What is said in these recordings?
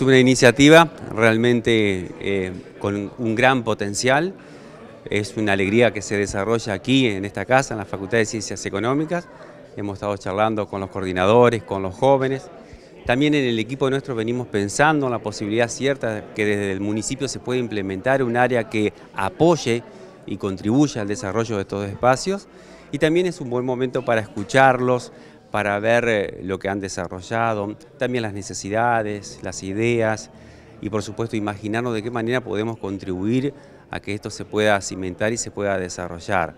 Es una iniciativa realmente eh, con un gran potencial. Es una alegría que se desarrolla aquí, en esta casa, en la Facultad de Ciencias Económicas. Hemos estado charlando con los coordinadores, con los jóvenes. También en el equipo nuestro venimos pensando en la posibilidad cierta que desde el municipio se puede implementar un área que apoye y contribuya al desarrollo de estos espacios. Y también es un buen momento para escucharlos, para ver eh, lo que han desarrollado, también las necesidades, las ideas y por supuesto imaginarnos de qué manera podemos contribuir a que esto se pueda cimentar y se pueda desarrollar.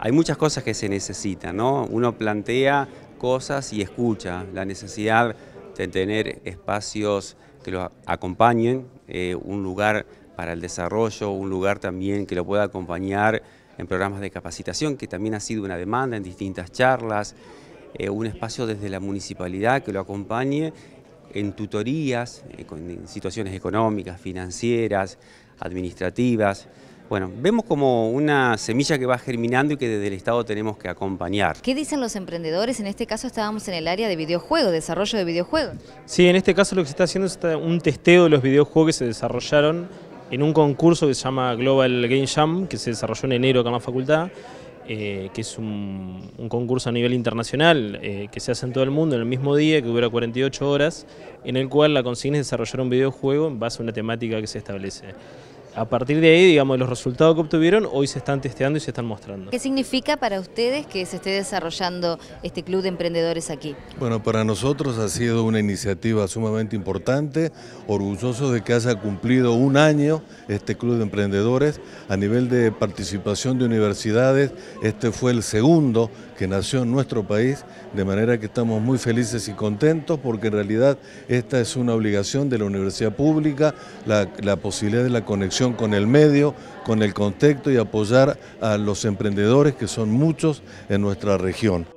Hay muchas cosas que se necesitan, ¿no? Uno plantea cosas y escucha la necesidad de tener espacios que lo acompañen, eh, un lugar para el desarrollo, un lugar también que lo pueda acompañar en programas de capacitación, que también ha sido una demanda en distintas charlas, eh, un espacio desde la municipalidad que lo acompañe en tutorías, eh, en situaciones económicas, financieras, administrativas. Bueno, vemos como una semilla que va germinando y que desde el Estado tenemos que acompañar. ¿Qué dicen los emprendedores? En este caso estábamos en el área de videojuegos, desarrollo de videojuegos. Sí, en este caso lo que se está haciendo es un testeo de los videojuegos que se desarrollaron en un concurso que se llama Global Game Jam, que se desarrolló en enero acá en la facultad, eh, que es un, concurso a nivel internacional eh, que se hace en todo el mundo en el mismo día, que dura 48 horas, en el cual la consigna es desarrollar un videojuego en base a una temática que se establece a partir de ahí, digamos, los resultados que obtuvieron hoy se están testeando y se están mostrando. ¿Qué significa para ustedes que se esté desarrollando este club de emprendedores aquí? Bueno, para nosotros ha sido una iniciativa sumamente importante, Orgullosos de que haya cumplido un año este club de emprendedores a nivel de participación de universidades. Este fue el segundo que nació en nuestro país, de manera que estamos muy felices y contentos porque en realidad esta es una obligación de la universidad pública, la posibilidad de la conexión con el medio, con el contexto y apoyar a los emprendedores que son muchos en nuestra región.